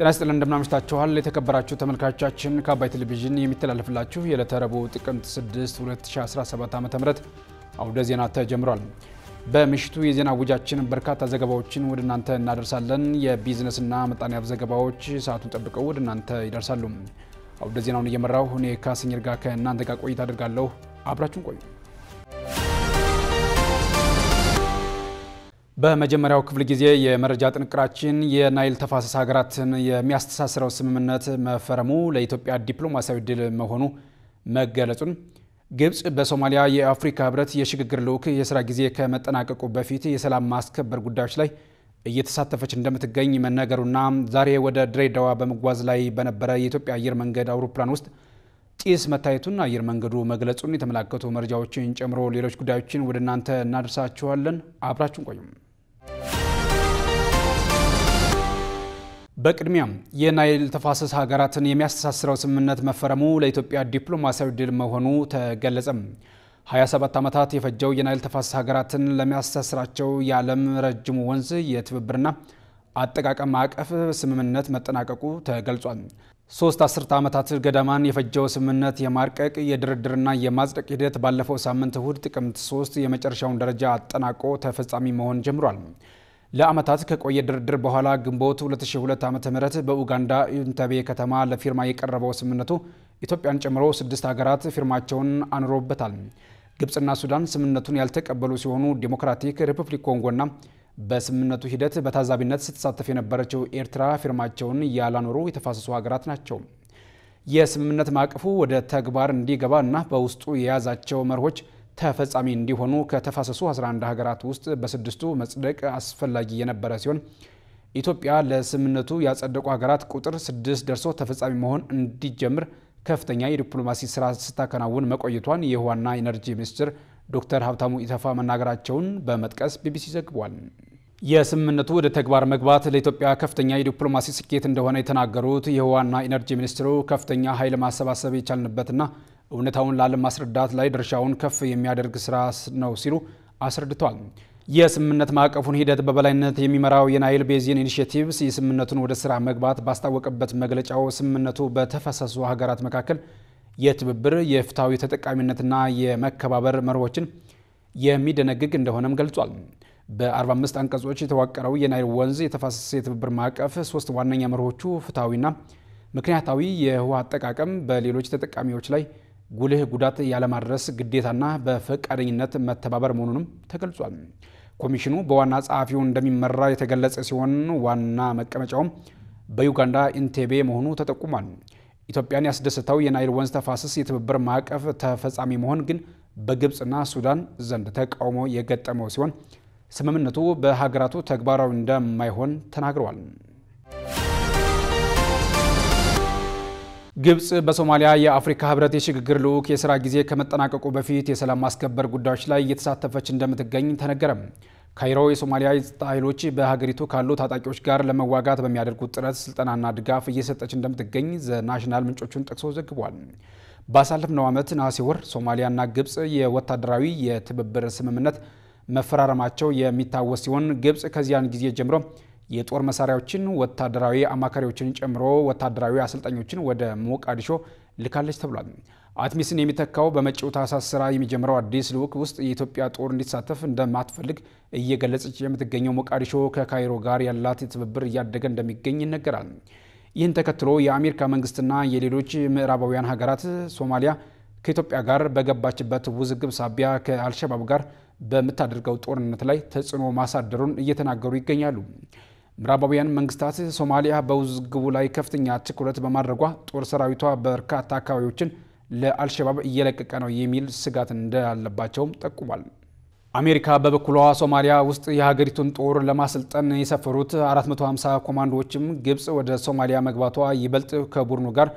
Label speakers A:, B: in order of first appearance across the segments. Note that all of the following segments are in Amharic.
A: ጤና ይስጥልን እንደምናመሽታችኋል የተከበራችሁ ተመልካቾቻችን ከአባይ ቴሌቪዥን የሚተላለፍላችሁ የዕለተ ረቡዕ ጥቅምት 6 2017 ዓ ም አውደ ዜና ተጀምሯል። በምሽቱ የዜና ውጃችን በርካታ ዘገባዎችን ወደ እናንተ እናደርሳለን። የቢዝነስና ምጣኔ ሀብት ዘገባዎች ሰዓቱን ጠብቀው ወደ እናንተ ይደርሳሉ። አውደ ዜናውን እየመራው እኔ ካስኝር ጋር ከእናንተ ጋር ቆይታ አድርጋለሁ። አብራችሁን ቆዩ። በመጀመሪያው ክፍል ጊዜ የመረጃ ጥንቅራችን የናይል ተፋሰስ ሀገራትን የሚያስተሳስረው ስምምነት መፈረሙ ለኢትዮጵያ ዲፕሎማሲያዊ ድል መሆኑ መገለጹን፣ ግብፅ በሶማሊያ የአፍሪካ ህብረት የሽግግር ልዑክ የስራ ጊዜ ከመጠናቀቁ በፊት የሰላም ማስከበር ጉዳዮች ላይ እየተሳተፈች እንደምትገኝ መነገሩና ዛሬ ወደ ድሬዳዋ በመጓዝ ላይ በነበረ የኢትዮጵያ አየር መንገድ አውሮፕላን ውስጥ ጢስ መታየቱን አየር መንገዱ መግለጹን የተመላከቱ መረጃዎችን ጨምሮ ሌሎች ጉዳዮችን ወደ እናንተ እናደርሳችኋለን። አብራችሁን ቆዩም። በቅድሚያም የናይል ተፋሰስ ሀገራትን የሚያስተሳስረው ስምምነት መፈረሙ ለኢትዮጵያ ዲፕሎማሲያዊ ድል መሆኑ ተገለጸም። 27 ዓመታት የፈጀው የናይል ተፋሰስ ሀገራትን ለሚያስተሳስራቸው የዓለም ረጅሙ ወንዝ የትብብርና አጠቃቀም ማዕቀፍ ስምምነት መጠናቀቁ ተገልጿል። ሶስት አስርተ ዓመታት ገደማን የፈጀው ስምምነት የማርቀቅ የድርድርና የማጽደቅ ሂደት ባለፈው ሳምንት እሁድ ጥቅምት ሶስት የመጨረሻውን ደረጃ አጠናቆ ተፈጻሚ መሆን ጀምሯል። ለዓመታት ከቆየ ድርድር በኋላ ግንቦት 2002 ዓ ም በኡጋንዳ ኢንተቤ ከተማ ለፊርማ የቀረበው ስምምነቱ ኢትዮጵያን ጨምሮ ስድስት ሀገራት ፊርማቸውን አኑሮበታል። ግብፅና ሱዳን ስምምነቱን ያልተቀበሉ ሲሆኑ ዴሞክራቲክ ሪፐብሊክ ኮንጎና በስምምነቱ ሂደት በታዛቢነት ስትሳተፍ የነበረችው ኤርትራ ፊርማቸውን ያላኖሩ የተፋሰሱ ሀገራት ናቸው። የስምምነት ማዕቀፉ ወደ ተግባር እንዲገባ እና በውስጡ የያዛቸው መርሆች ተፈጻሚ እንዲሆኑ ከተፋሰሱ 11 ሀገራት ውስጥ በስድስቱ መጽደቅ አስፈላጊ የነበረ ሲሆን ኢትዮጵያ ለስምምነቱ ያጸደቁ ሀገራት ቁጥር ስድስት ደርሶ ተፈጻሚ መሆን እንዲጀምር ከፍተኛ የዲፕሎማሲ ስራ ስታከናውን መቆየቷን የውሃና ኢነርጂ ሚኒስትር ዶክተር ሀብታሙ ኢተፋ መናገራቸውን በመጥቀስ ቢቢሲ ዘግቧል። የስምምነቱ ወደ ተግባር መግባት ለኢትዮጵያ ከፍተኛ የዲፕሎማሲ ስኬት እንደሆነ የተናገሩት የውሃና ኢነርጂ ሚኒስትሩ ከፍተኛ ኃይል ማሰባሰብ የቻልንበትና እውነታውን ለዓለም ማስረዳት ላይ ድርሻውን ከፍ የሚያደርግ ስራ ነው ሲሉ አስረድቷል። የስምምነት ማዕቀፉን ሂደት በበላይነት የሚመራው የናይል ቤዚን ኢኒሽቲቭስ የስምምነቱን ወደ ስራ መግባት ባስታወቀበት መግለጫው ስምምነቱ በተፈሰሱ ሀገራት መካከል የትብብር የፍትሐዊ ተጠቃሚነትና የመከባበር መርሆችን የሚደነግግ እንደሆነም ገልጿል። በ45 አንቀጾች የተዋቀረው የናይል ወንዝ የተፋሰስ የትብብር ማዕቀፍ ሶስት ዋነኛ መርሆቹ ፍትሐዊና ምክንያታዊ የውሃ አጠቃቀም፣ በሌሎች ተጠቃሚዎች ላይ ጉልህ ጉዳት ያለማድረስ ግዴታና በፈቃደኝነት መተባበር መሆኑንም ተገልጿል። ኮሚሽኑ በዋና ጸሐፊው እንደሚመራ የተገለጸ ሲሆን ዋና መቀመጫውም በዩጋንዳ ኢንቴቤ መሆኑ ተጠቁሟል። ኢትዮጵያን ያስደሰተው የናይል ወንዝ ተፋሰስ የትብብር ማዕቀፍ ተፈጻሚ መሆን ግን በግብፅና ሱዳን ዘንድ ተቃውሞ የገጠመው ሲሆን ስምምነቱ በሀገራቱ ተግባራዊ እንደማይሆን ተናግረዋል። ግብፅ በሶማሊያ የአፍሪካ ህብረት የሽግግር ልዑክ የስራ ጊዜ ከመጠናቀቁ በፊት የሰላም ማስከበር ጉዳዮች ላይ እየተሳተፈች እንደምትገኝ ተነገረም። ካይሮ የሶማሊያ የጸጥታ ኃይሎች በሀገሪቱ ካሉ ታጣቂዎች ጋር ለመዋጋት በሚያደርጉት ጥረት ስልጠናና ድጋፍ እየሰጠች እንደምትገኝ ዘናሽናል ምንጮቹን ጠቅሶ ዘግቧል። ባሳለፍነው ዓመት ነሐሴ ወር ሶማሊያና ግብፅ የወታደራዊ የትብብር ስምምነት መፈራረማቸው የሚታወስ ሲሆን ግብፅ ከዚያን ጊዜ ጀምሮ የጦር መሳሪያዎችን፣ ወታደራዊ አማካሪዎችን ጨምሮ ወታደራዊ አሰልጣኞችን ወደ ሞቃዲሾ ልካለች ተብሏል። አትሚስን የሚተካው በመጪው ታህሳስ ስራ የሚጀምረው አዲስ ልዑክ ውስጥ የኢትዮጵያ ጦር እንዲሳተፍ እንደማትፈልግ እየገለጸች የምትገኘው ሞቃዲሾ ከካይሮ ጋር ያላት ትብብር እያደገ እንደሚገኝ ይነገራል። ይህን ተከትሎ የአሜሪካ መንግስትና የሌሎች ምዕራባውያን ሀገራት ሶማሊያ ከኢትዮጵያ ጋር በገባችበት ውዝግብ ሳቢያ ከአልሸባብ ጋር በምታደርገው ጦርነት ላይ ተጽዕኖ ማሳደሩን እየተናገሩ ይገኛሉ። ምዕራባውያን መንግስታት ሶማሊያ በውዝግቡ ላይ ከፍተኛ ትኩረት በማድረጓ ጦር ሰራዊቷ በርካታ አካባቢዎችን ለአልሸባብ እየለቀቀ ነው የሚል ስጋት እንዳለባቸውም ጠቁሟል። አሜሪካ በበኩሏ ሶማሊያ ውስጥ የሀገሪቱን ጦር ለማሰልጠን የሰፈሩት 450 ኮማንዶዎችም ግብፅ ወደ ሶማሊያ መግባቷ ይበልጥ ከቡድኑ ጋር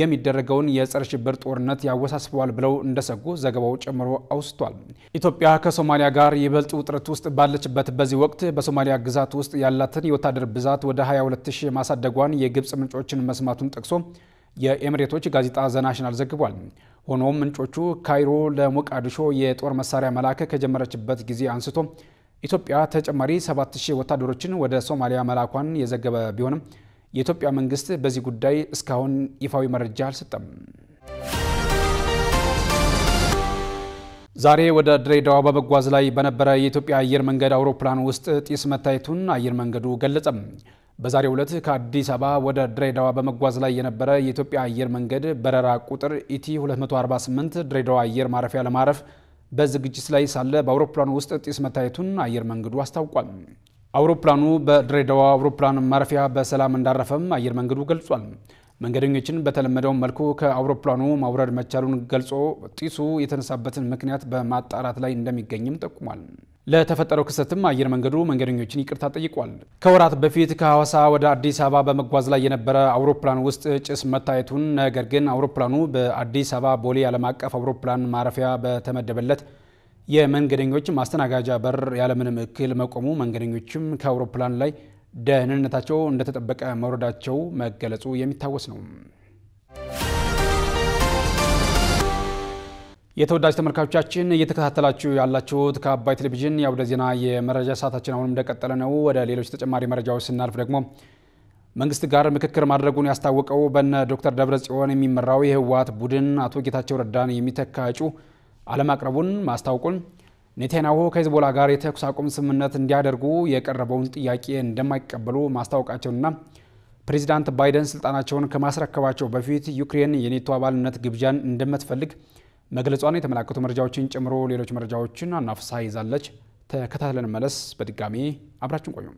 A: የሚደረገውን የጸረ ሽብር ጦርነት ያወሳስበዋል ብለው እንደሰጉ ዘገባው ጨምሮ አውስቷል። ኢትዮጵያ ከሶማሊያ ጋር ይበልጥ ውጥረት ውስጥ ባለችበት በዚህ ወቅት በሶማሊያ ግዛት ውስጥ ያላትን የወታደር ብዛት ወደ 22000 የማሳደጓን የግብፅ ምንጮችን መስማቱን ጠቅሶ የኤምሬቶች ጋዜጣ ዘናሽናል ዘግቧል። ሆኖም ምንጮቹ ካይሮ ለሞቃዲሾ የጦር መሳሪያ መላክ ከጀመረችበት ጊዜ አንስቶ ኢትዮጵያ ተጨማሪ 7000 ወታደሮችን ወደ ሶማሊያ መላኳን የዘገበ ቢሆንም የኢትዮጵያ መንግስት በዚህ ጉዳይ እስካሁን ይፋዊ መረጃ አልሰጠም። ዛሬ ወደ ድሬዳዋ በመጓዝ ላይ በነበረ የኢትዮጵያ አየር መንገድ አውሮፕላን ውስጥ ጢስ መታየቱን አየር መንገዱ ገለጸም። በዛሬው ዕለት ከአዲስ አበባ ወደ ድሬዳዋ በመጓዝ ላይ የነበረ የኢትዮጵያ አየር መንገድ በረራ ቁጥር ኢቲ 248 ድሬዳዋ አየር ማረፊያ ለማረፍ በዝግጅት ላይ ሳለ በአውሮፕላኑ ውስጥ ጢስ መታየቱን አየር መንገዱ አስታውቋል። አውሮፕላኑ በድሬዳዋ አውሮፕላን ማረፊያ በሰላም እንዳረፈም አየር መንገዱ ገልጿል። መንገደኞችን በተለመደው መልኩ ከአውሮፕላኑ ማውረድ መቻሉን ገልጾ ጢሱ የተነሳበትን ምክንያት በማጣራት ላይ እንደሚገኝም ጠቁሟል። ለተፈጠረው ክስተትም አየር መንገዱ መንገደኞችን ይቅርታ ጠይቋል። ከወራት በፊት ከሐዋሳ ወደ አዲስ አበባ በመጓዝ ላይ የነበረ አውሮፕላን ውስጥ ጭስ መታየቱን፣ ነገር ግን አውሮፕላኑ በአዲስ አበባ ቦሌ ዓለም አቀፍ አውሮፕላን ማረፊያ በተመደበለት የመንገደኞች ማስተናጋጃ በር ያለምንም እክል መቆሙ መንገደኞችም ከአውሮፕላን ላይ ደህንነታቸው እንደተጠበቀ መውረዳቸው መገለጹ የሚታወስ ነው። የተወዳጅ ተመልካቾቻችን እየተከታተላችሁ ያላችሁት ከአባይ ቴሌቪዥን የአውደ ዜና የመረጃ ሰዓታችን አሁንም እንደቀጠለ ነው። ወደ ሌሎች ተጨማሪ መረጃዎች ስናልፍ ደግሞ መንግስት ጋር ምክክር ማድረጉን ያስታወቀው በነ ዶክተር ደብረ ጽዮን የሚመራው የህወሓት ቡድን አቶ ጌታቸው ረዳን የሚተካ እጩ አለማቅረቡን ማስታወቁን ኔታንያሁ ከሂዝቦላ ጋር የተኩስ አቁም ስምምነት እንዲያደርጉ የቀረበውን ጥያቄ እንደማይቀበሉ ማስታወቃቸውንና ፕሬዚዳንት ባይደን ስልጣናቸውን ከማስረከባቸው በፊት ዩክሬን የኔቶ አባልነት ግብዣን እንደምትፈልግ መግለጿን የተመላከቱ መረጃዎችን ጨምሮ ሌሎች መረጃዎችን አናፍሳ ይዛለች። ተከታትለን መለስ። በድጋሚ
B: አብራችን ቆዩም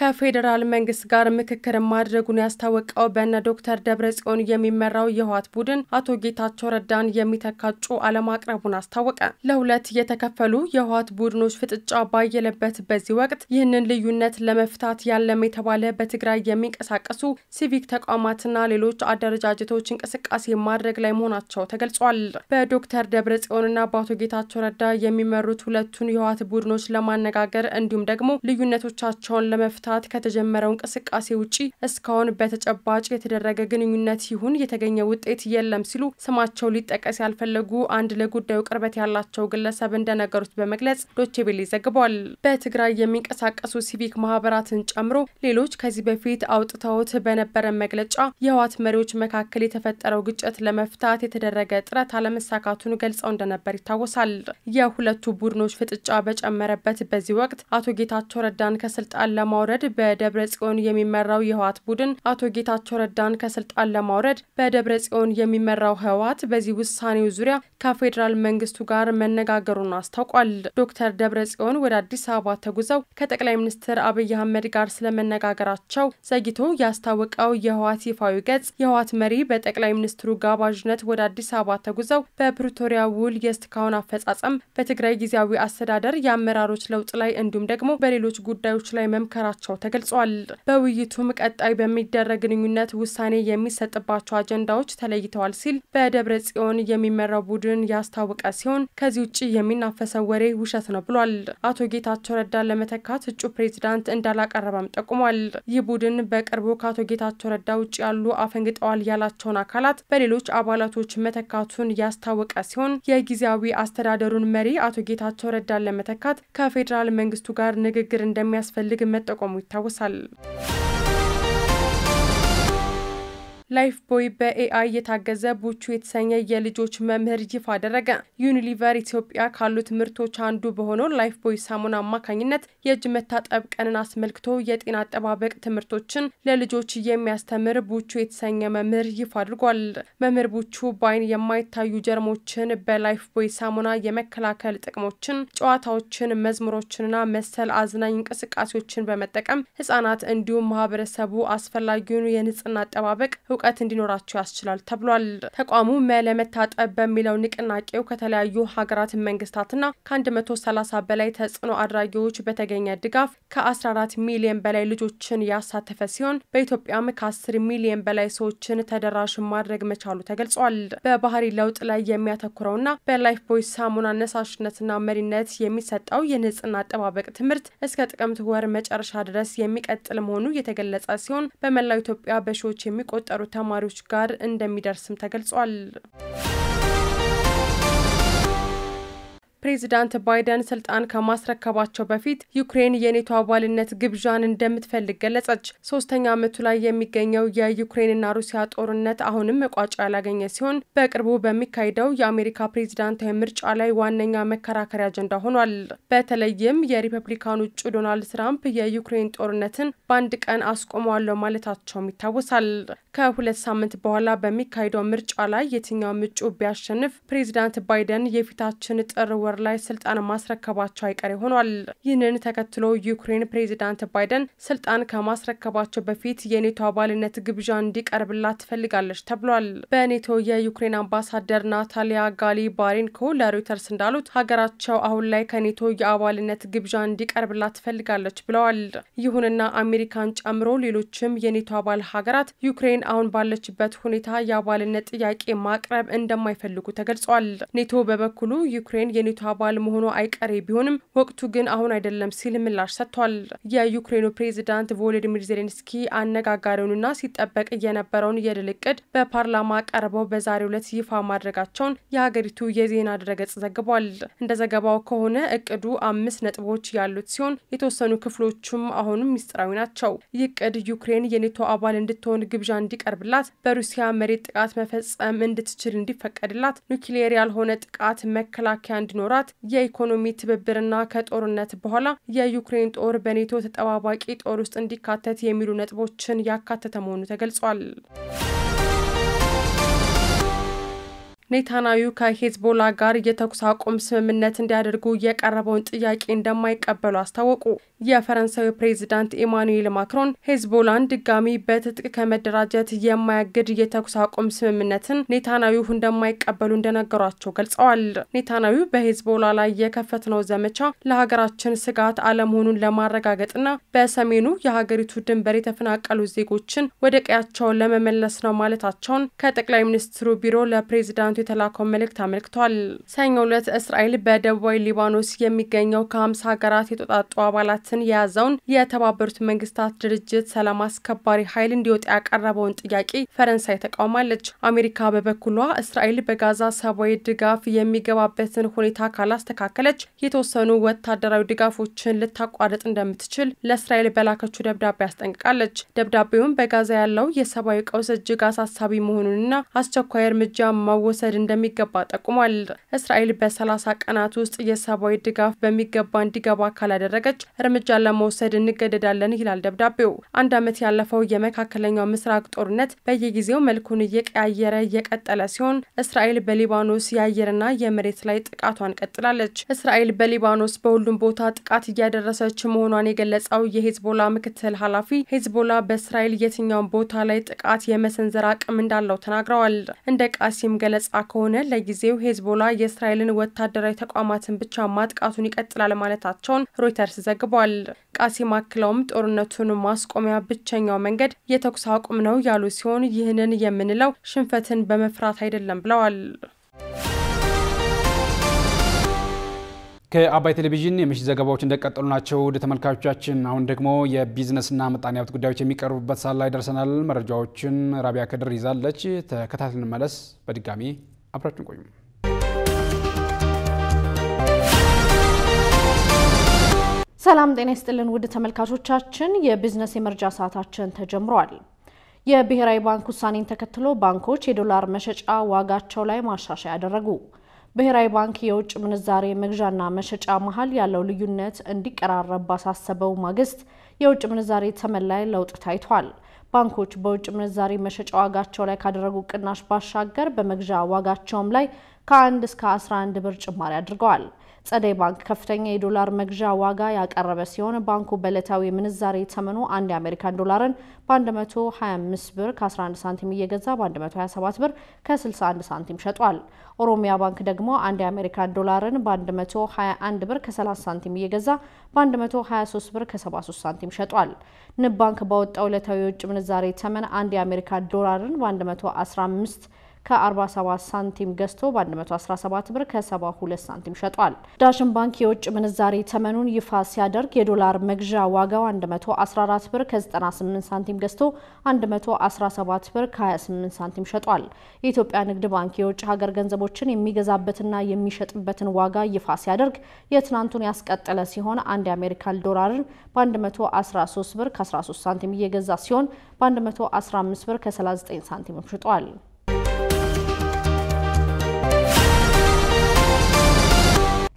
B: ከፌዴራል መንግስት ጋር ምክክር ማድረጉን ያስታወቀው በነ ዶክተር ደብረ ጽዮን የሚመራው የህወሓት ቡድን አቶ ጌታቸው ረዳን የሚተካ እጩ አለማቅረቡን አስታወቀ። ለሁለት የተከፈሉ የህወሓት ቡድኖች ፍጥጫ ባየለበት በዚህ ወቅት ይህንን ልዩነት ለመፍታት ያለም የተባለ በትግራይ የሚንቀሳቀሱ ሲቪክ ተቋማትና ሌሎች አደረጃጀቶች እንቅስቃሴ ማድረግ ላይ መሆናቸው ተገልጿል። በዶክተር ደብረ ጽዮንና በአቶ ጌታቸው ረዳ የሚመሩት ሁለቱን የህወሓት ቡድኖች ለማነጋገር እንዲሁም ደግሞ ልዩነቶቻቸውን ለመፍ ለመፍታት ከተጀመረው እንቅስቃሴ ውጪ እስካሁን በተጨባጭ የተደረገ ግንኙነት ይሁን የተገኘ ውጤት የለም ሲሉ ስማቸው ሊጠቀስ ያልፈለጉ አንድ ለጉዳዩ ቅርበት ያላቸው ግለሰብ እንደነገሩት በመግለጽ ዶቼቤሌ ዘግቧል። በትግራይ የሚንቀሳቀሱ ሲቪክ ማህበራትን ጨምሮ ሌሎች ከዚህ በፊት አውጥተውት በነበረ መግለጫ የህወሓት መሪዎች መካከል የተፈጠረው ግጭት ለመፍታት የተደረገ ጥረት አለመሳካቱን ገልጸው እንደነበር ይታወሳል። የሁለቱ ቡድኖች ፍጥጫ በጨመረበት በዚህ ወቅት አቶ ጌታቸው ረዳን ከስልጣን ለማውረድ ለማውረድ በደብረ ጽዮን የሚመራው የህወሓት ቡድን አቶ ጌታቸው ረዳን ከስልጣን ለማውረድ በደብረ ጽዮን የሚመራው ህወሓት በዚህ ውሳኔው ዙሪያ ከፌዴራል መንግስቱ ጋር መነጋገሩን አስታውቋል። ዶክተር ደብረ ጽዮን ወደ አዲስ አበባ ተጉዘው ከጠቅላይ ሚኒስትር አብይ አህመድ ጋር ስለመነጋገራቸው ዘግይቶ ያስታወቀው የህወሓት ይፋዊ ገጽ የህወሓት መሪ በጠቅላይ ሚኒስትሩ ጋባዥነት ወደ አዲስ አበባ ተጉዘው በፕሪቶሪያ ውል የእስካሁን አፈጻጸም፣ በትግራይ ጊዜያዊ አስተዳደር የአመራሮች ለውጥ ላይ እንዲሁም ደግሞ በሌሎች ጉዳዮች ላይ መምከራቸው መሆናቸው ተገልጿል። በውይይቱም ቀጣይ በሚደረግ ግንኙነት ውሳኔ የሚሰጥባቸው አጀንዳዎች ተለይተዋል ሲል በደብረ ጽዮን የሚመራው ቡድን ያስታወቀ ሲሆን ከዚህ ውጭ የሚናፈሰው ወሬ ውሸት ነው ብሏል። አቶ ጌታቸው ረዳን ለመተካት እጩ ፕሬዚዳንት እንዳላቀረበም ጠቁሟል። ይህ ቡድን በቅርቡ ከአቶ ጌታቸው ረዳ ውጭ ያሉ አፈንግጠዋል ያላቸውን አካላት በሌሎች አባላቶች መተካቱን ያስታወቀ ሲሆን የጊዜያዊ አስተዳደሩን መሪ አቶ ጌታቸው ረዳን ለመተካት ከፌዴራል መንግስቱ ጋር ንግግር እንደሚያስፈልግ መጠቆሙ መቋቋሙ ይታወሳል። ላይፍ ቦይ በኤአይ የታገዘ ቡቹ የተሰኘ የልጆች መምህር ይፋ አደረገ። ዩኒሊቨር ኢትዮጵያ ካሉት ምርቶች አንዱ በሆነው ላይፍ ቦይ ሳሙና አማካኝነት የእጅ መታጠብ ቀንን አስመልክቶ የጤና አጠባበቅ ትምህርቶችን ለልጆች የሚያስተምር ቡቹ የተሰኘ መምህር ይፋ አድርጓል። መምህር ቡቹ በአይን የማይታዩ ጀርሞችን በላይፍ ቦይ ሳሙና የመከላከል ጥቅሞችን፣ ጨዋታዎችን፣ መዝሙሮችንና መሰል አዝናኝ እንቅስቃሴዎችን በመጠቀም ህጻናት እንዲሁም ማህበረሰቡ አስፈላጊውን የንጽህና አጠባበቅ እውቀት እንዲኖራቸው ያስችላል ተብሏል። ተቋሙ መለመታጠብ በሚለው ንቅናቄው ከተለያዩ ሀገራት መንግስታትና ከ130 በላይ ተጽዕኖ አድራጊዎች በተገኘ ድጋፍ ከ14 ሚሊዮን በላይ ልጆችን ያሳተፈ ሲሆን በኢትዮጵያም ከ10 ሚሊዮን በላይ ሰዎችን ተደራሽ ማድረግ መቻሉ ተገልጿል። በባህሪ ለውጥ ላይ የሚያተኩረውና በላይፍ ቦይ ሳሙና ነሳሽነትና መሪነት የሚሰጠው የንጽህና አጠባበቅ ትምህርት እስከ ጥቅምት ወር መጨረሻ ድረስ የሚቀጥል መሆኑ የተገለጸ ሲሆን በመላው ኢትዮጵያ በሺዎች የሚቆጠሩ ተማሪዎች ጋር እንደሚደርስም ተገልጿል። ፕሬዚዳንት ባይደን ስልጣን ከማስረከባቸው በፊት ዩክሬን የኔቶ አባልነት ግብዣን እንደምትፈልግ ገለጸች። ሶስተኛ ዓመቱ ላይ የሚገኘው የዩክሬንና ሩሲያ ጦርነት አሁንም መቋጫ ያላገኘ ሲሆን በቅርቡ በሚካሄደው የአሜሪካ ፕሬዚዳንታዊ ምርጫ ላይ ዋነኛ መከራከሪያ አጀንዳ ሆኗል። በተለይም የሪፐብሊካኑ እጩ ዶናልድ ትራምፕ የዩክሬን ጦርነትን በአንድ ቀን አስቆመዋለሁ ማለታቸውም ይታወሳል። ከሁለት ሳምንት በኋላ በሚካሄደው ምርጫ ላይ የትኛውም እጩ ቢያሸንፍ ፕሬዚዳንት ባይደን የፊታችን ጥር ወር ወር ላይ ስልጣን ማስረከባቸው አይቀሬ ሆኗል። ይህንን ተከትሎ ዩክሬን ፕሬዚዳንት ባይደን ስልጣን ከማስረከባቸው በፊት የኔቶ አባልነት ግብዣ እንዲቀርብላት ትፈልጋለች ተብሏል። በኔቶ የዩክሬን አምባሳደር ናታሊያ ጋሊ ባሪንኮ ለሮይተርስ እንዳሉት ሀገራቸው አሁን ላይ ከኔቶ የአባልነት ግብዣ እንዲቀርብላት ትፈልጋለች ብለዋል። ይሁንና አሜሪካን ጨምሮ ሌሎችም የኔቶ አባል ሀገራት ዩክሬን አሁን ባለችበት ሁኔታ የአባልነት ጥያቄ ማቅረብ እንደማይፈልጉ ተገልጿል። ኔቶ በበኩሉ ዩክሬን የኔቶ አባል መሆኗ አይቀሬ ቢሆንም ወቅቱ ግን አሁን አይደለም ሲል ምላሽ ሰጥቷል። የዩክሬኑ ፕሬዚዳንት ቮሎዲሚር ዜሌንስኪ አነጋጋሪውንና ሲጠበቅ የነበረውን የድል እቅድ በፓርላማ ቀርበው በዛሬው ዕለት ይፋ ማድረጋቸውን የሀገሪቱ የዜና ድረገጽ ዘግቧል። እንደ ዘገባው ከሆነ እቅዱ አምስት ነጥቦች ያሉት ሲሆን የተወሰኑ ክፍሎቹም አሁንም ሚስጥራዊ ናቸው። ይህ እቅድ ዩክሬን የኔቶ አባል እንድትሆን ግብዣ እንዲቀርብላት፣ በሩሲያ መሬት ጥቃት መፈጸም እንድትችል እንዲፈቀድላት፣ ኑክሌር ያልሆነ ጥቃት መከላከያ እንዲኖረ ወራት የኢኮኖሚ ትብብርና ከጦርነት በኋላ የዩክሬን ጦር በኔቶ ተጠባባቂ ጦር ውስጥ እንዲካተት የሚሉ ነጥቦችን ያካተተ መሆኑ ተገልጿል። ኔታናዩ ከሄዝቦላ ጋር የተኩስ አቁም ስምምነት እንዲያደርጉ የቀረበውን ጥያቄ እንደማይቀበሉ አስታወቁ። የፈረንሳዩ ፕሬዚዳንት ኢማኑኤል ማክሮን ሄዝቦላን ድጋሚ በትጥቅ ከመደራጀት የማያግድ የተኩስ አቁም ስምምነትን ኔታንያሁ እንደማይቀበሉ እንደነገሯቸው ገልጸዋል። ኔታናዩ በሄዝቦላ ላይ የከፈትነው ዘመቻ ለሀገራችን ስጋት አለመሆኑን ለማረጋገጥና በሰሜኑ የሀገሪቱ ድንበር የተፈናቀሉ ዜጎችን ወደ ቀያቸው ለመመለስ ነው ማለታቸውን ከጠቅላይ ሚኒስትሩ ቢሮ ለፕሬዚዳንቱ የተላከውን መልእክት አመልክቷል። ሰኞ ዕለት እስራኤል በደቡባዊ ሊባኖስ የሚገኘው ከ ሀገራት የተውጣጡ አባላትን የያዘውን የተባበሩት መንግስታት ድርጅት ሰላም አስከባሪ ኃይል እንዲወጣ ያቀረበውን ጥያቄ ፈረንሳይ ተቃውማለች። አሜሪካ በበኩሏ እስራኤል በጋዛ ሰብአዊ ድጋፍ የሚገባበትን ሁኔታ ካላስተካከለች የተወሰኑ ወታደራዊ ድጋፎችን ልታቋርጥ እንደምትችል ለእስራኤል በላከችው ደብዳቤ አስጠንቅቃለች። ደብዳቤውም በጋዛ ያለው የሰብአዊ ቀውስ እጅግ አሳሳቢ መሆኑንና አስቸኳይ እርምጃ መወሰድ መወሰድ እንደሚገባ ጠቁሟል። እስራኤል በሰላሳ ቀናት ውስጥ የሰብአዊ ድጋፍ በሚገባ እንዲገባ ካላደረገች እርምጃ ለመውሰድ እንገደዳለን ይላል ደብዳቤው። አንድ ዓመት ያለፈው የመካከለኛው ምስራቅ ጦርነት በየጊዜው መልኩን እየቀያየረ እየቀጠለ ሲሆን እስራኤል በሊባኖስ የአየርና የመሬት ላይ ጥቃቷን ቀጥላለች። እስራኤል በሊባኖስ በሁሉም ቦታ ጥቃት እያደረሰች መሆኗን የገለጸው የሂዝቦላ ምክትል ኃላፊ ሂዝቦላ በእስራኤል የትኛውን ቦታ ላይ ጥቃት የመሰንዘር አቅም እንዳለው ተናግረዋል። እንደ ቃሲም ገለጻ የሚወጣ ከሆነ ለጊዜው ሄዝቦላ የእስራኤልን ወታደራዊ ተቋማትን ብቻ ማጥቃቱን ይቀጥላል ማለታቸውን ሮይተርስ ዘግቧል። ቃሲም አክለውም ጦርነቱን ማስቆሚያ ብቸኛው መንገድ የተኩስ አቁም ነው ያሉ ሲሆን ይህንን የምንለው ሽንፈትን በመፍራት አይደለም ብለዋል።
A: ከአባይ ቴሌቪዥን የምሽት ዘገባዎች እንደቀጠሉ ናቸው። ወደ ተመልካቾቻችን አሁን ደግሞ የቢዝነስና ምጣኔ ሀብት ጉዳዮች የሚቀርቡበት ሳ ላይ ደርሰናል። መረጃዎችን ራቢያ ከድር ይዛለች። ተከታትለን መለስ። በድጋሚ አብራችን ቆዩ።
C: ሰላም ጤና ይስጥልን ውድ ተመልካቾቻችን፣ የቢዝነስ የመርጃ ሰዓታችን ተጀምሯል። የብሔራዊ ባንክ ውሳኔን ተከትሎ ባንኮች የዶላር መሸጫ ዋጋቸው ላይ ማሻሻያ ያደረጉ ብሔራዊ ባንክ የውጭ ምንዛሬ መግዣና መሸጫ መሀል ያለው ልዩነት እንዲቀራረብ ባሳሰበው ማግስት የውጭ ምንዛሬ ተመን ላይ ለውጥ ታይቷል። ባንኮች በውጭ ምንዛሬ መሸጫ ዋጋቸው ላይ ካደረጉ ቅናሽ ባሻገር በመግዣ ዋጋቸውም ላይ ከ1 እስከ 11 ብር ጭማሪ አድርገዋል። ጸደይ ባንክ ከፍተኛ የዶላር መግዣ ዋጋ ያቀረበ ሲሆን ባንኩ በዕለታዊ ምንዛሬ ተመኑ አንድ የአሜሪካን ዶላርን በ125 ብር ከ11 ሳንቲም እየገዛ በ127 ብር ከ61 ሳንቲም ሸጧል። ኦሮሚያ ባንክ ደግሞ አንድ የአሜሪካን ዶላርን በ121 ብር ከ30 ሳንቲም እየገዛ በ123 ብር ከ73 ሳንቲም ሸጧል። ንብ ባንክ ባወጣው ዕለታዊ የውጭ ምንዛሬ ተመን አንድ የአሜሪካን ዶላርን በ115 ከ47 ሳንቲም ገዝቶ በ117 ብር ከ72 ሳንቲም ሸጧል። ዳሽን ባንክ የውጭ ምንዛሬ ተመኑን ይፋ ሲያደርግ የዶላር መግዣ ዋጋው 114 ብር ከ98 ሳንቲም ገዝቶ 117 ብር ከ28 ሳንቲም ሸጧል። የኢትዮጵያ ንግድ ባንክ የውጭ ሀገር ገንዘቦችን የሚገዛበትና የሚሸጥበትን ዋጋ ይፋ ሲያደርግ የትናንቱን ያስቀጠለ ሲሆን አንድ የአሜሪካን ዶላርን በ113 ብር ከ13 ሳንቲም እየገዛ ሲሆን በ115 ብር ከ39 ሳንቲም ሽጧል።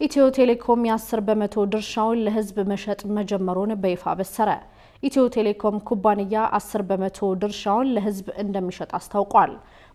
C: ኢትዮ ቴሌኮም የ10 በመቶ ድርሻውን ለሕዝብ መሸጥ መጀመሩን በይፋ በሰረ። ኢትዮ ቴሌኮም ኩባንያ 10 በመቶ ድርሻውን ለሕዝብ እንደሚሸጥ አስታውቋል።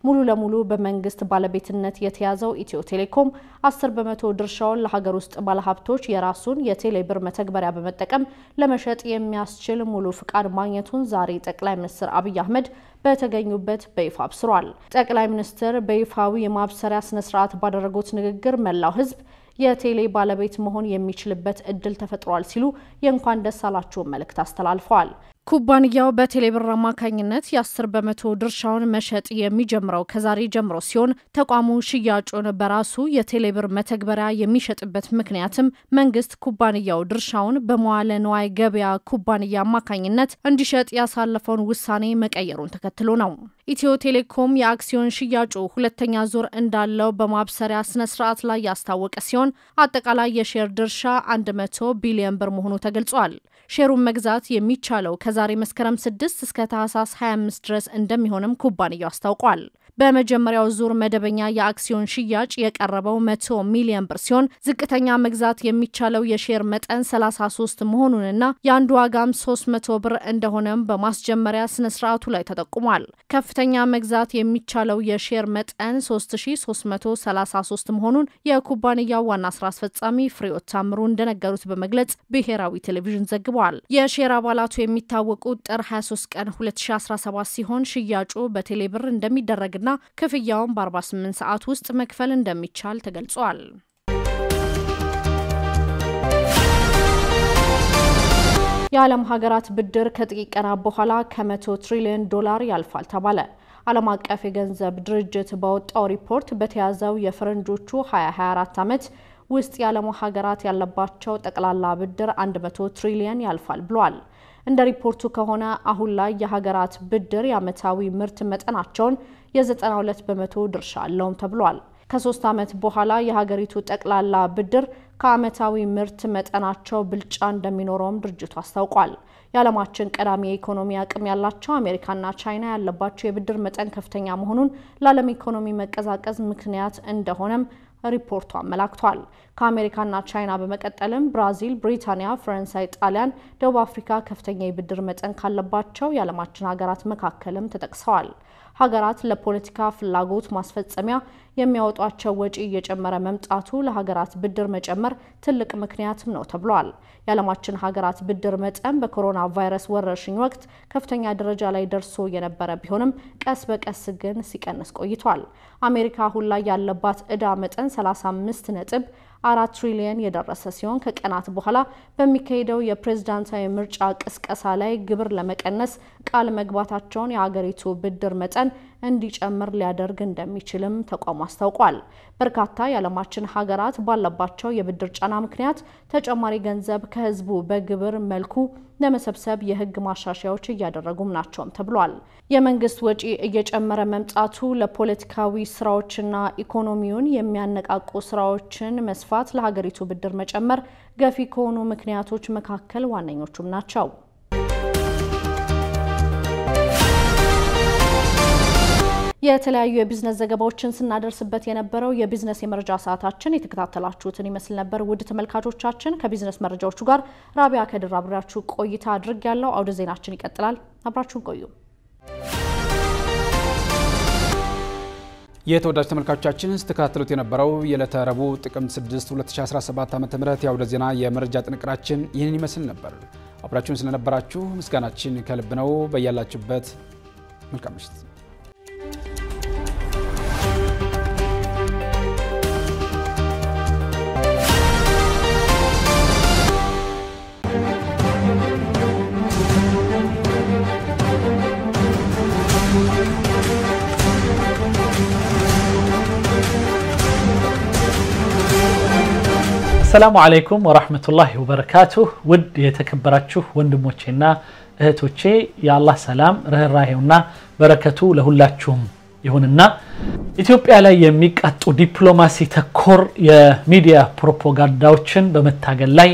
C: ሙሉ ለሙሉ በመንግስት ባለቤትነት የተያዘው ኢትዮ ቴሌኮም 10 በመቶ ድርሻውን ለሀገር ውስጥ ባለሀብቶች የራሱን የቴሌብር መተግበሪያ በመጠቀም ለመሸጥ የሚያስችል ሙሉ ፍቃድ ማግኘቱን ዛሬ ጠቅላይ ሚኒስትር አብይ አህመድ በተገኙበት በይፋ አብስሯል። ጠቅላይ ሚኒስትር በይፋዊ የማብሰሪያ ስነስርዓት ባደረጉት ንግግር መላው ህዝብ የቴሌ ባለቤት መሆን የሚችልበት እድል ተፈጥሯል ሲሉ የእንኳን ደስ አላችሁ መልእክት አስተላልፈዋል። ኩባንያው በቴሌብር አማካኝነት የ10 በመቶ ድርሻውን መሸጥ የሚጀምረው ከዛሬ ጀምሮ ሲሆን ተቋሙ ሽያጩን በራሱ የቴሌብር መተግበሪያ የሚሸጥበት ምክንያትም መንግስት ኩባንያው ድርሻውን በመዋለ ንዋይ ገበያ ኩባንያ አማካኝነት እንዲሸጥ ያሳለፈውን ውሳኔ መቀየሩን ተከትሎ ነው። ኢትዮ ቴሌኮም የአክሲዮን ሽያጩ ሁለተኛ ዙር እንዳለው በማብሰሪያ ስነ ስርዓት ላይ ያስታወቀ ሲሆን አጠቃላይ የሼር ድርሻ 100 ቢሊዮን ብር መሆኑ ተገልጿል። ሼሩን መግዛት የሚቻለው ከዛሬ መስከረም 6 እስከ ታህሳስ 25 ድረስ እንደሚሆንም ኩባንያው አስታውቋል። በመጀመሪያው ዙር መደበኛ የአክሲዮን ሽያጭ የቀረበው መቶ ሚሊዮን ብር ሲሆን ዝቅተኛ መግዛት የሚቻለው የሼር መጠን 33 መሆኑንና የአንዱ ዋጋም 300 ብር እንደሆነም በማስጀመሪያ ስነ ስርዓቱ ላይ ተጠቁሟል። ከፍተኛ መግዛት የሚቻለው የሼር መጠን 3333 መሆኑን የኩባንያው ዋና ስራ አስፈጻሚ ፍሬዎት ታምሩ እንደነገሩት በመግለጽ ብሔራዊ ቴሌቪዥን ዘግቧል። የሼር አባላቱ የሚታወቁት ጥር 23 ቀን 2017 ሲሆን ሽያጩ በቴሌብር እንደሚደረግና እንደሚችልና ክፍያውን በ48 ሰዓት ውስጥ መክፈል እንደሚቻል ተገልጿል። የዓለም ሀገራት ብድር ከጥቂት ቀናት በኋላ ከመቶ ትሪሊዮን ዶላር ያልፋል ተባለ። ዓለም አቀፍ የገንዘብ ድርጅት በወጣው ሪፖርት በተያዘው የፈረንጆቹ 2024 ዓመት ውስጥ የዓለሙ ሀገራት ያለባቸው ጠቅላላ ብድር 100 ትሪሊዮን ያልፋል ብሏል። እንደ ሪፖርቱ ከሆነ አሁን ላይ የሀገራት ብድር የዓመታዊ ምርት መጠናቸውን የ92 በመቶ ድርሻ አለውም ተብሏል። ከሶስት ዓመት በኋላ የሀገሪቱ ጠቅላላ ብድር ከዓመታዊ ምርት መጠናቸው ብልጫ እንደሚኖረውም ድርጅቱ አስታውቋል። የዓለማችን ቀዳሚ የኢኮኖሚ አቅም ያላቸው አሜሪካና ቻይና ያለባቸው የብድር መጠን ከፍተኛ መሆኑን ለዓለም ኢኮኖሚ መቀዛቀዝ ምክንያት እንደሆነም ሪፖርቱ አመላክቷል። ከአሜሪካና ቻይና በመቀጠልም ብራዚል፣ ብሪታንያ፣ ፈረንሳይ፣ ጣሊያን፣ ደቡብ አፍሪካ ከፍተኛ የብድር መጠን ካለባቸው የዓለማችን ሀገራት መካከልም ተጠቅሰዋል። ሀገራት ለፖለቲካ ፍላጎት ማስፈጸሚያ የሚያወጧቸው ወጪ እየጨመረ መምጣቱ ለሀገራት ብድር መጨመር ትልቅ ምክንያትም ነው ተብሏል። የዓለማችን ሀገራት ብድር መጠን በኮሮና ቫይረስ ወረርሽኝ ወቅት ከፍተኛ ደረጃ ላይ ደርሶ የነበረ ቢሆንም ቀስ በቀስ ግን ሲቀንስ ቆይቷል። አሜሪካ አሁን ላይ ያለባት ዕዳ መጠን 35 ነጥብ አራት ትሪሊየን የደረሰ ሲሆን ከቀናት በኋላ በሚካሄደው የፕሬዝዳንታዊ ምርጫ ቅስቀሳ ላይ ግብር ለመቀነስ ቃል መግባታቸውን የአገሪቱ ብድር መጠን እንዲጨምር ሊያደርግ እንደሚችልም ተቋሙ አስታውቋል። በርካታ የዓለማችን ሀገራት ባለባቸው የብድር ጫና ምክንያት ተጨማሪ ገንዘብ ከህዝቡ በግብር መልኩ ለመሰብሰብ የህግ ማሻሻያዎች እያደረጉም ናቸውም ተብሏል። የመንግስት ወጪ እየጨመረ መምጣቱ ለፖለቲካዊ ስራዎችና ኢኮኖሚውን የሚያነቃቁ ስራዎችን መስፋት ለሀገሪቱ ብድር መጨመር ገፊ ከሆኑ ምክንያቶች መካከል ዋነኞቹም ናቸው። የተለያዩ የቢዝነስ ዘገባዎችን ስናደርስበት የነበረው የቢዝነስ የመረጃ ሰዓታችን የተከታተላችሁትን ይመስል ነበር። ውድ ተመልካቾቻችን ከቢዝነስ መረጃዎቹ ጋር ራቢያ ከድር አብሬያችሁ ቆይታ አድርግ ያለው አውደ ዜናችን ይቀጥላል። አብራችሁን ቆዩ።
A: የተወዳጅ ተመልካቾቻችን ስትከታተሉት የነበረው የዕለተ ረቡዕ ጥቅምት 6 2017 ም የአውደ ዜና የመረጃ ጥንቅራችን ይህንን ይመስል ነበር። አብራችሁን ስለነበራችሁ ምስጋናችን ከልብ ነው። በያላችሁበት መልካም ምሽት
D: السلام عليكم ورحمة الله وبركاته ود يتكبراتشوه وندموچينا እህቶቼ የአላህ ሰላም ርኅራሄውና በረከቱ ለሁላችሁም ይሁንና ኢትዮጵያ ላይ የሚቃጡ ዲፕሎማሲ ተኮር የሚዲያ ፕሮፓጋንዳዎችን በመታገል ላይ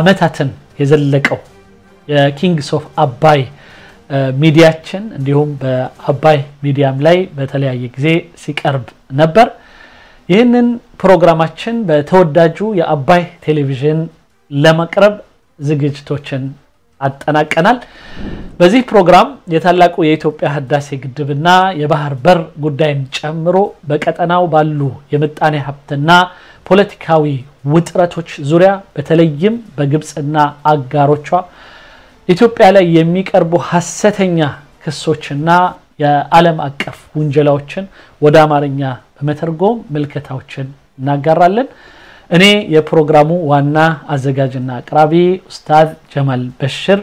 D: አመታትን የዘለቀው የኪንግስ ኦፍ አባይ ሚዲያችን እንዲሁም በአባይ ሚዲያም ላይ በተለያየ ጊዜ ሲቀርብ ነበር ይህንን ፕሮግራማችን በተወዳጁ የአባይ ቴሌቪዥን ለመቅረብ ዝግጅቶችን አጠናቀናል። በዚህ ፕሮግራም የታላቁ የኢትዮጵያ ህዳሴ ግድብና የባህር በር ጉዳይን ጨምሮ በቀጠናው ባሉ የምጣኔ ሀብትና ፖለቲካዊ ውጥረቶች ዙሪያ በተለይም በግብፅና አጋሮቿ ኢትዮጵያ ላይ የሚቀርቡ ሀሰተኛ ክሶችና የዓለም አቀፍ ውንጀላዎችን ወደ አማርኛ በመተርጎም ምልከታዎችን እናጋራለን። እኔ የፕሮግራሙ ዋና አዘጋጅና አቅራቢ ኡስታዝ ጀማል በሽር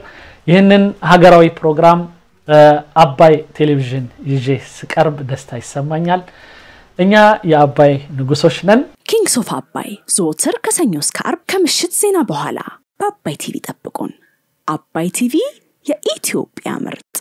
D: ይህንን ሀገራዊ ፕሮግራም በአባይ ቴሌቪዥን ይዤ ስቀርብ ደስታ ይሰማኛል። እኛ የአባይ ንጉሶች ነን። ኪንግስ ኦፍ አባይ
C: ዞትር ከሰኞ እስከ አርብ ከምሽት ዜና በኋላ በአባይ ቲቪ ጠብቁን። አባይ ቲቪ የኢትዮጵያ ምርጥ